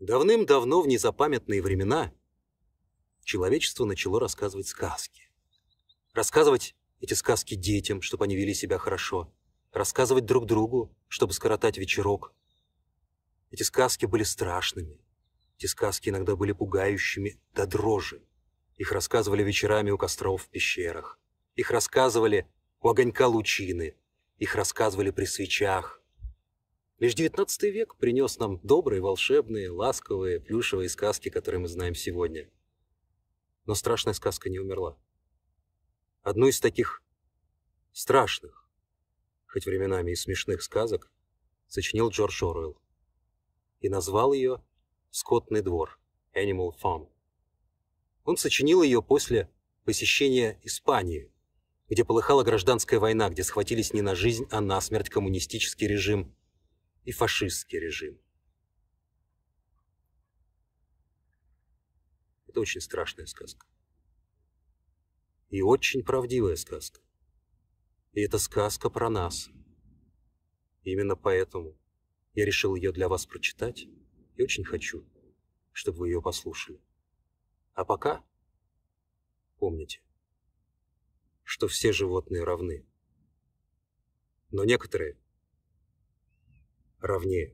Давным-давно, в незапамятные времена, человечество начало рассказывать сказки. Рассказывать эти сказки детям, чтобы они вели себя хорошо. Рассказывать друг другу, чтобы скоротать вечерок. Эти сказки были страшными. Эти сказки иногда были пугающими до дрожи. Их рассказывали вечерами у костров в пещерах. Их рассказывали у огонька лучины. Их рассказывали при свечах Лишь XIX век принес нам добрые, волшебные, ласковые, плюшевые сказки, которые мы знаем сегодня. Но страшная сказка не умерла. Одну из таких страшных, хоть временами и смешных сказок, сочинил Джордж Оруэлл и назвал ее «Скотный двор» Animal Farm. Он сочинил ее после посещения Испании, где полыхала гражданская война, где схватились не на жизнь, а на смерть коммунистический режим и фашистский режим. Это очень страшная сказка. И очень правдивая сказка. И это сказка про нас. И именно поэтому я решил ее для вас прочитать и очень хочу, чтобы вы ее послушали. А пока помните, что все животные равны. Но некоторые – равнее.